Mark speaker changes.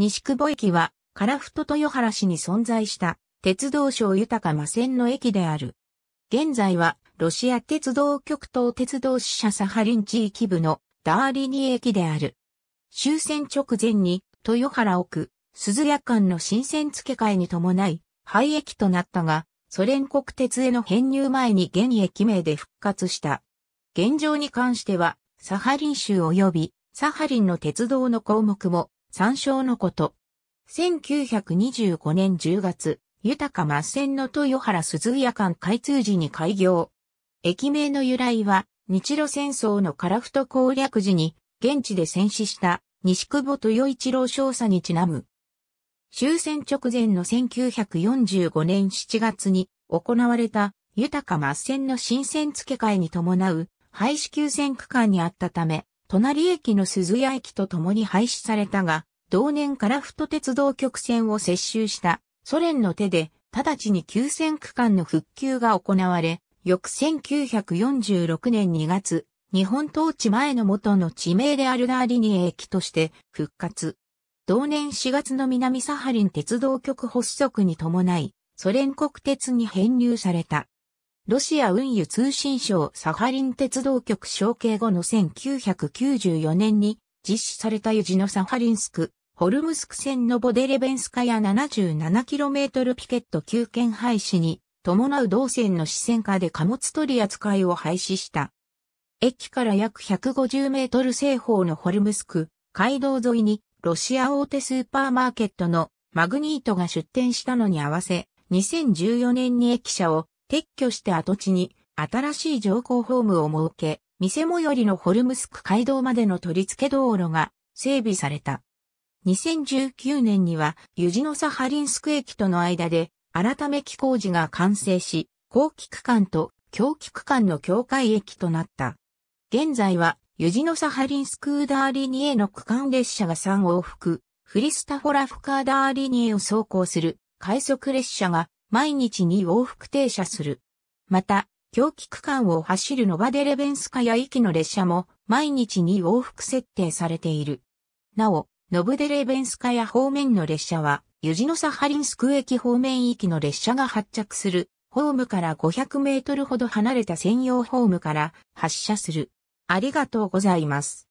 Speaker 1: 西久保駅は、樺太豊原市に存在した鉄道省豊か間線の駅である。現在は、ロシア鉄道局東鉄道支社サハリン地域部のダーリニ駅である。終戦直前に、豊原奥、鈴屋間の新線付け替えに伴い、廃駅となったが、ソ連国鉄への編入前に現駅名で復活した。現状に関しては、サハリン州及びサハリンの鉄道の項目も参照のこと。1925年10月、豊か末線の豊原鈴屋間開通時に開業。駅名の由来は、日露戦争の樺太攻略時に、現地で戦死した西久保豊一郎少佐にちなむ。終戦直前の1945年7月に行われた豊か末線の新線付け替えに伴う廃止急戦区間にあったため、隣駅の鈴谷駅と共に廃止されたが、同年フト鉄道局線を接収したソ連の手で、直ちに9線区間の復旧が行われ、翌1946年2月、日本統治前の元の地名であるダーリニエ駅として復活。同年4月の南サハリン鉄道局発足に伴い、ソ連国鉄に編入された。ロシア運輸通信省サハリン鉄道局承継後の1994年に実施されたユジノサハリンスク、ホルムスク線のボデレベンスカや 77km ピケット休憩廃止に伴う同線の支線下で貨物取り扱いを廃止した。駅から約150メートル西方のホルムスク、街道沿いにロシア大手スーパーマーケットのマグニートが出店したのに合わせ、2014年に駅舎を撤去して跡地に新しい乗降ホームを設け、店最寄りのホルムスク街道までの取り付け道路が整備された。2019年には、ユジノサハリンスク駅との間で、改め機工事が完成し、後期区間と狂気区間の境界駅となった。現在は、ユジノサハリンスクーダーリニエの区間列車が3往復、フリスタフォラフカーダーリニエを走行する快速列車が毎日に往復停車する。また、狂気区間を走るノバデレベンスカや駅の列車も毎日に往復設定されている。なお、ノブデレベンスカや方面の列車は、ユジノサハリンスク駅方面きの列車が発着する、ホームから500メートルほど離れた専用ホームから発車する。ありがとうございます。